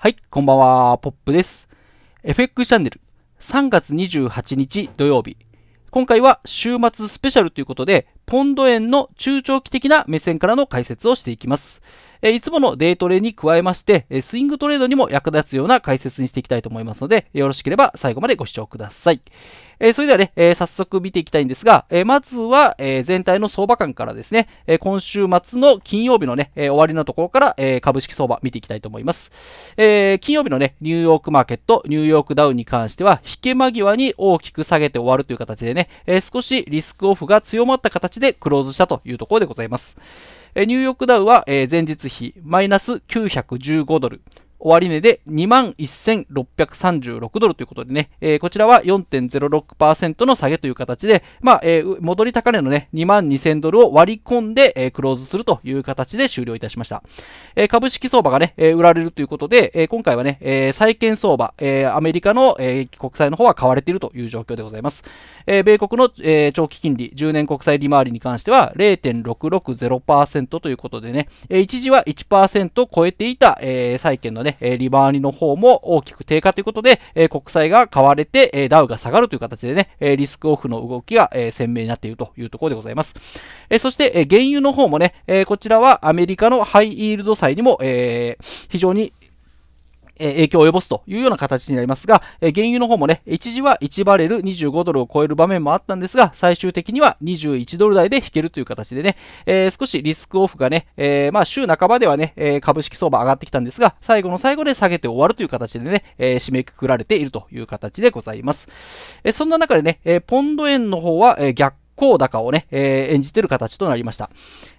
はい、こんばんは、ポップです。FX チャンネル、3月28日土曜日。今回は週末スペシャルということで、ポンド円の中長期的な目線からの解説をしていきます。えいつものデートレに加えまして、えスイングトレードにも役立つような解説にしていきたいと思いますので、よろしければ最後までご視聴ください。えそれではね、え早速見ていきたいんですが、えまずは、え全体の相場感からですね、え今週末の金曜日のね、え終わりのところから、え株式相場見ていきたいと思います。え金曜日のね、ニューヨークマーケット、ニューヨークダウンに関しては、引け間際に大きく下げて終わるという形でね、え少しリスクオフが強まった形でクローズしたというところでございます。ニューヨークダウは、前日比マイナス915ドル。終値で21,636ドルということでね、えー、こちらは4.06%の下げという形で、まあ、えー、戻り高値のね、22,000ドルを割り込んで、えー、クローズするという形で終了いたしました。え株式相場がね、え売られるということで、え今回はね、え債券相場、えアメリカの、え国債の方は買われているという状況でございます。え米国の、え長期金利、10年国債利回りに関しては0.660%ということでね、え一時は1%超えていた、え債券のね、ね、え利回りの方も大きく低下ということで、え国債が買われて、えダウが下がるという形でね、えリスクオフの動きが、え鮮明になっているというところでございます。えそして、え原油の方もね、えこちらはアメリカのハイイールド債にも、え非常にえ影響を及ぼすというような形になりますが、え原油の方もね、一時は1バレル25ドルを超える場面もあったんですが、最終的には21ドル台で引けるという形でね、えー、少しリスクオフがね、えー、まあ週半ばではね、株式相場上がってきたんですが、最後の最後で下げて終わるという形でね、え締めくくられているという形でございます。そんな中でね、えポンド円の方は、え逆高高をね、えー、演じてる形となりました。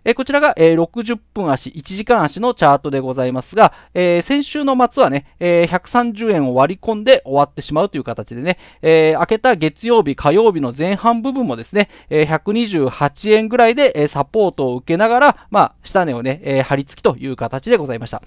えー、こちらが、えー、60分足、1時間足のチャートでございますが、え先週の末はね、え130円を割り込んで終わってしまうという形でね、え明けた月曜日、火曜日の前半部分もですね、え128円ぐらいで、えサポートを受けながら、まあ、下値をね、え張り付きという形でございました。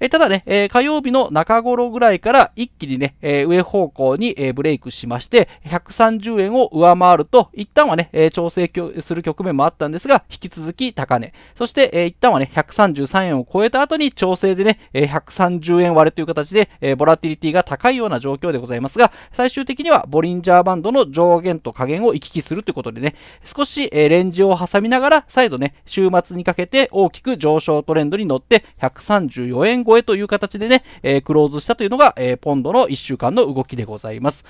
えただね、え火曜日の中頃ぐらいから一気にね、え上方向に、えブレイクしまして、130円を上回ると、一旦はね、え調整する局面もあったんですが、引き続き高値。そして、えー、一旦はね、133円を超えた後に調整でね、えー、130円割れという形で、えー、ボラティリティが高いような状況でございますが、最終的にはボリンジャーバンドの上限と下限を行き来するということでね、少し、えー、レンジを挟みながら、再度ね、週末にかけて大きく上昇トレンドに乗って、134円超えという形でね、えー、クローズしたというのが、えー、ポンドの1週間の動きでございます。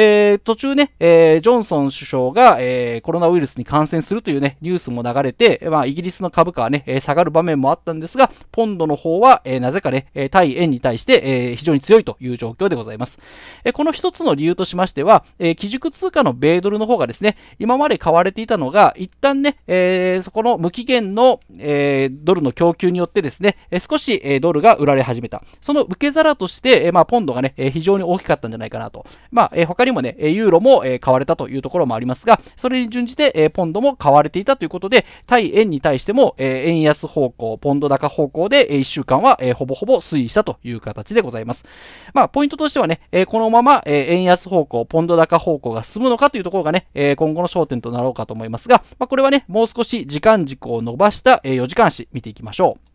えー、途中ね、えー、ジョンソン首相が、えー、コロナウイルスに感染するというね、ニュースも流れて、まあ、イギリスの株価はね、え下がる場面もあったんですが、ポンドの方は、えなぜかね、え対円に対して、え非常に強いという状況でございます。えこの一つの理由としましては、え基軸通貨の米ドルの方がですね、今まで買われていたのが、一旦ね、えそこの無期限の、えドルの供給によってですね、え少し、えドルが売られ始めた。その受け皿として、えまあ、ポンドがね、え非常に大きかったんじゃないかなと。まあ、え他ににもね、ユーロも買われたというところもありますが、それに準じてポンドも買われていたということで、対円に対しても円安方向、ポンド高方向で1週間はほぼほぼ推移したという形でございます。まあ、ポイントとしてはね、このまま円安方向、ポンド高方向が進むのかというところがね、今後の焦点となろうかと思いますが、まあ、これはね、もう少し時間軸を伸ばした4時間足見ていきましょう。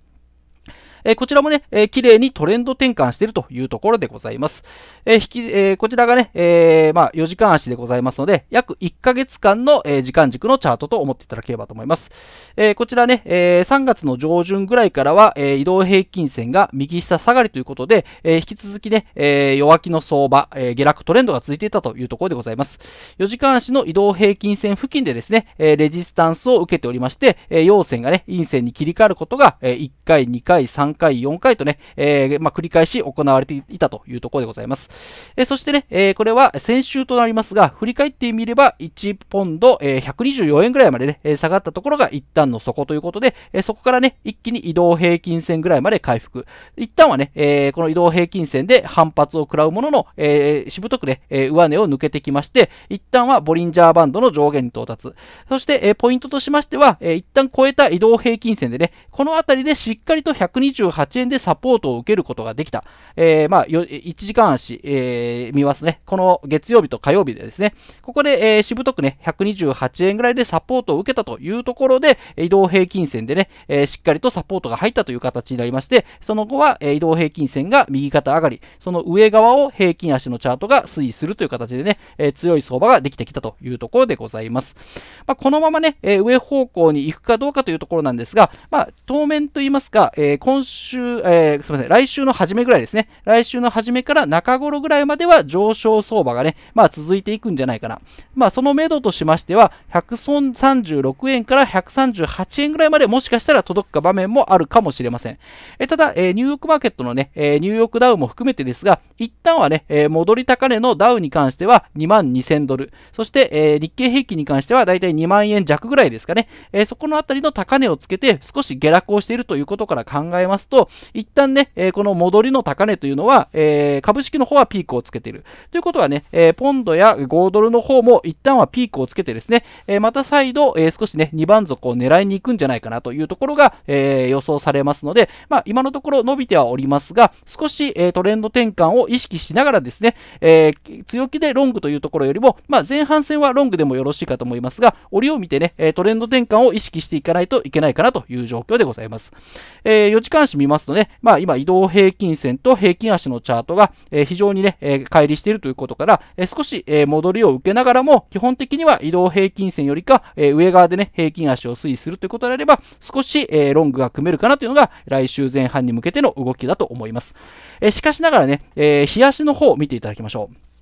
えこちらもね、えー、綺麗にトレンド転換しているというところでございます。え引きえこちらがね、えまあ、4時間足でございますので、約1ヶ月間の、え時間軸のチャートと思っていただければと思います。えこちらね、え3月の上旬ぐらいからは、え移動平均線が右下下がりということで、え引き続きね、え弱気の相場、え下落トレンドが続いていたというところでございます。4時間足の移動平均線付近でですね、えレジスタンスを受けておりまして、え陽線がね、陰線に切り替わることが、え1回、2回、3回、3回、4回とね、えー、まあ、繰り返し行われていたというところでございます。えそしてね、えこれは先週となりますが、振り返ってみれば1ポンド、え124円ぐらいまでね、下がったところが一旦の底ということで、えそこからね、一気に移動平均線ぐらいまで回復。一旦はね、えこの移動平均線で反発を食らうものの、えしぶとくね、え上値を抜けてきまして、一旦はボリンジャーバンドの上限に到達。そして、えポイントとしましては、え一旦超えた移動平均線でね、この辺りでしっかりと124 48円でサポートを受けることができた。えー、まあ、1時間足、えー、見ますね。この月曜日と火曜日でですね、ここで、えー、しぶとくね、128円ぐらいでサポートを受けたというところで、移動平均線でね、えー、しっかりとサポートが入ったという形になりまして、その後は、えー、移動平均線が右肩上がり、その上側を平均足のチャートが推移するという形でね、えー、強い相場ができてきたというところでございます。まあ、このままね、えー、上方向に行くかどうかというところなんですが、まあ、当面といいますか、えー、今週週、えー、すみません、来週の初めぐらいですね。来週の初めから中頃ぐらいまでは上昇相場がね、まあ続いていくんじゃないかな。まあその目処としましては、136円から138円ぐらいまでもしかしたら届くか場面もあるかもしれません。えー、ただ、えー、ニューヨークマーケットのね、えー、ニューヨークダウも含めてですが、一旦はね、えー、戻り高値のダウに関しては2万2000ドル、そして、えー、日経平均に関してはだいたい2万円弱ぐらいですかね。えー、そこのあたりの高値をつけて少し下落をしているということから考えますますと、一旦ね、えこの戻りの高値というのは、え株式の方はピークをつけている。ということはね、えポンドや5ドルの方も一旦はピークをつけてですね、えまた再度、え少しね、2番底を狙いに行くんじゃないかなというところが、え予想されますので、まあ、今のところ伸びてはおりますが、少し、えトレンド転換を意識しながらですね、え強気でロングというところよりも、まあ、前半戦はロングでもよろしいかと思いますが、折を見てね、トレンド転換を意識していかないといけないかなという状況でございます。え4時間足見ますとね、まあ、今移動平均線と平均足のチャートが、え非常にね、え乖離しているということから、え少し、え戻りを受けながらも、基本的には移動平均線よりか、え上側でね、平均足を推移するということであれば、少し、えロングが組めるかなというのが、来週前半に向けての動きだと思います。えしかしながらね、え日足の方を見ていただきましょう。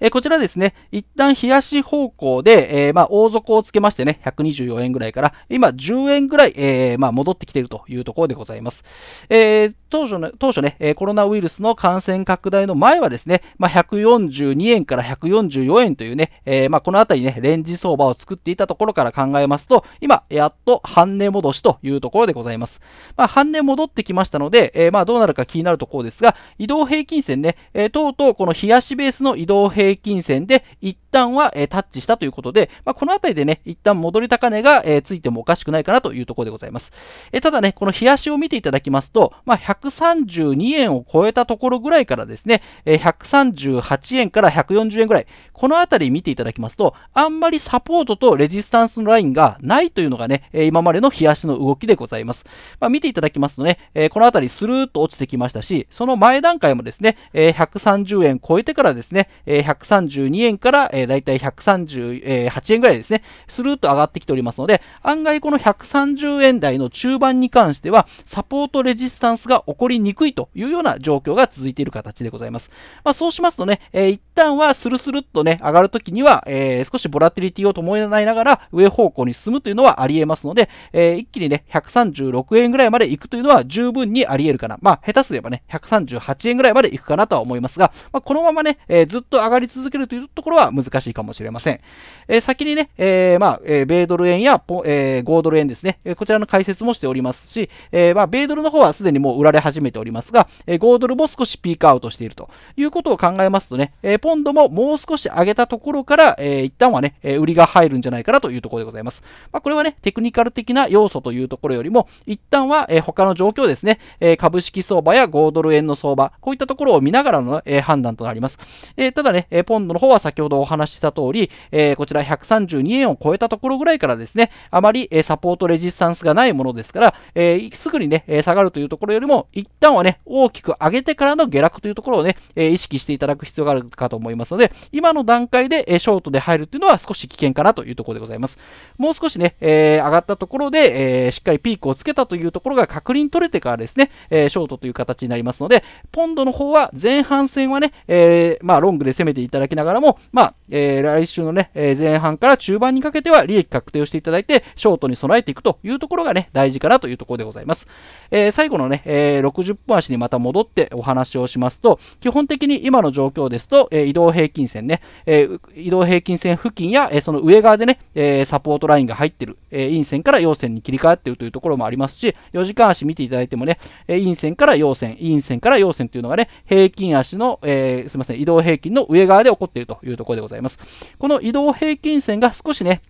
えこちらですね、一旦冷やし方向で、えまあ、大底をつけましてね、124円ぐらいから、今10円ぐらい、えまあ、戻ってきているというところでございます。え当初の当初ね、コロナウイルスの感染拡大の前はですね、まあ、142円から144円というね、えまあ、このあたりね、レンジ相場を作っていたところから考えますと、今、やっと半値戻しというところでございます。まあ、半値戻ってきましたので、えまあ、どうなるか気になるところですが、移動平均線ね、えとうとうこの冷やしベースの移動平均平均線で一旦は、えタッチしたということで、まあ、この辺りでね、一旦戻り高値が、えついてもおかしくないかなというところでございます。えただね、この冷やしを見ていただきますと、まあ、132円を超えたところぐらいからですね、え138円から140円ぐらい、この辺り見ていただきますと、あんまりサポートとレジスタンスのラインがないというのがね、今までの冷やしの動きでございます。まあ、見ていただきますとね、この辺りスルーッと落ちてきましたし、その前段階もですね、130円超えてからですね、132円から、だいたい138円ぐらいですね、スルーッと上がってきておりますので、案外この130円台の中盤に関しては、サポートレジスタンスが起こりにくいというような状況が続いている形でございます。まあ、そうしますとね、一旦はスルスルっとね、上がるときには、えー、少しボラティリティを伴いながら、上方向に進むというのはあり得ますので、えー、一気にね、136円ぐらいまで行くというのは十分にあり得るかな。まあ、下手すればね、138円ぐらいまで行くかなとは思いますが、まあ、このままね、えー、ずっと上がり続けるというところは難しいかもしれません。えー、先にね、えー、まあ、え米ドル円やポ、え5ドル円ですね、えこちらの解説もしておりますし、えまあ、米ドルの方はすでにもう売られ始めておりますが、え5ドルも少しピークアウトしているということを考えますとね、えポンドももう少し上げたところから、えー、一旦はね、え売りが入るんじゃないかなというところでございます。まあ、これはね、テクニカル的な要素というところよりも、一旦は、え他の状況ですね、え株式相場や5ドル円の相場、こういったところを見ながらの、え判断となります。えただね、えポンドの方は先ほどお話しした通り、えこちら132円を超えたところぐらいからですね、あまり、えサポートレジスタンスがないものですから、えすぐにね、え下がるというところよりも、一旦はね、大きく上げてからの下落というところをね、え意識していただく必要があるかと思いますので、今の段階で、えショートで入るというのは少し危険かなというところでございます。もう少しね、えー、上がったところで、えー、しっかりピークをつけたというところが確認取れてからですね、えー、ショートという形になりますので、ポンドの方は前半戦はね、えまあ、ロングで攻めていただきながらも、まあ、え来週のね、え前半から中盤にかけては利益確定をしていただいて、ショートに備えていくというところがね、大事かなというところでございます。え最後のね、え60分足にまた戻ってお話をしますと、基本的に今の状況ですと、え移動平均線ね、えー、移動平均線付近や、えー、その上側でね、えー、サポートラインが入ってる、え陰線から陽線に切り替わってるというところもありますし、4時間足見ていただいてもね、え陰線から陽線、陰線から陽線というのがね、平均足の、えすみません、移動平均の上側で起こっているというところでございます。この移動平均線が少しね、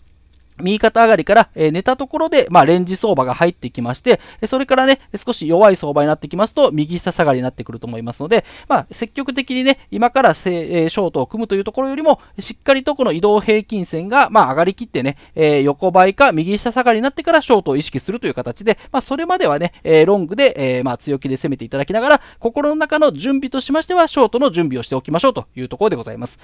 右肩上がりから、えー、寝たところで、まあ、レンジ相場が入ってきまして、それからね、少し弱い相場になってきますと、右下下がりになってくると思いますので、まあ、積極的にね、今からせ、えー、ショートを組むというところよりも、しっかりとこの移動平均線が、まあ、上がりきってね、えー、横ばいか右下下がりになってからショートを意識するという形で、まあ、それまではね、えー、ロングで、えー、まあ、強気で攻めていただきながら、心の中の準備としましては、ショートの準備をしておきましょうというところでございます。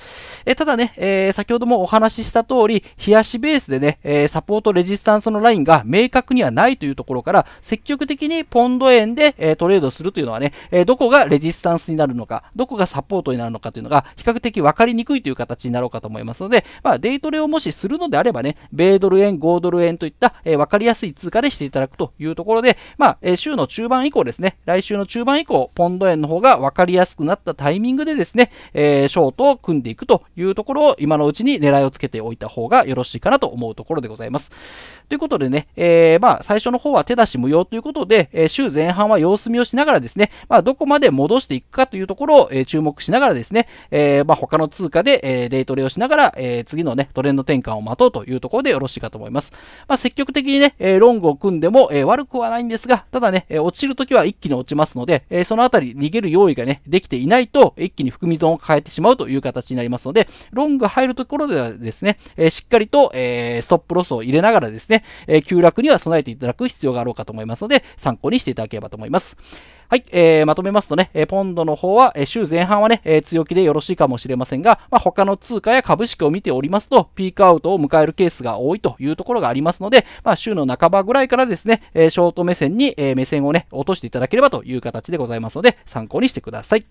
えー、ただね、えー、先ほどもお話しした通り、冷やしベースでね、えー、サポートレジスタンスのラインが明確にはないというところから、積極的にポンド円で、えー、トレードするというのはね、えー、どこがレジスタンスになるのか、どこがサポートになるのかというのが、比較的分かりにくいという形になろうかと思いますので、まあ、デイトレをもしするのであればね、米ドル円、5ドル円といった、えー、分かりやすい通貨でしていただくというところで、まあ、えー、週の中盤以降ですね、来週の中盤以降、ポンド円の方が分かりやすくなったタイミングでですね、えー、ショートを組んでいくというところを今のうちに狙いをつけておいた方がよろしいかなと思うところころでございます。ということでね、えー、まあ、最初の方は手出し無用ということで、えー、週前半は様子見をしながらですね、まあ、どこまで戻していくかというところを、えー、注目しながらですね、えまあ、他の通貨で、えデイトレをしながら、え次のね、トレンド転換を待とうというところでよろしいかと思います。ま積極的にね、えロングを組んでも、え悪くはないんですが、ただね、え落ちるときは一気に落ちますので、えそのあたり逃げる用意がね、できていないと、一気に含み損を変えてしまうという形になりますので、ロング入るところではですね、えしっかりと、えストッップロスを入れながらですね、えー、急落には備えていただく必要があろうかと思いますので、参考にしていただければと思います。はい、えー、まとめますとね、えー、ポンドの方は、えー、週前半はね、え強気でよろしいかもしれませんが、まあ、他の通貨や株式を見ておりますと、ピークアウトを迎えるケースが多いというところがありますので、まあ、週の半ばぐらいからですね、えショート目線に、え目線をね、落としていただければという形でございますので、参考にしてください。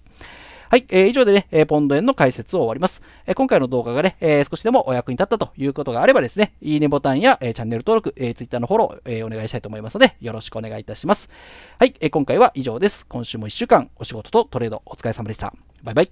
はい、えー、以上でね、えポンド円の解説を終わります。え今回の動画がね、え少しでもお役に立ったということがあればですね、いいねボタンや、えチャンネル登録、え Twitter のフォロー、えお願いしたいと思いますので、よろしくお願いいたします。はい、え今回は以上です。今週も1週間お仕事とトレードお疲れ様でした。バイバイ。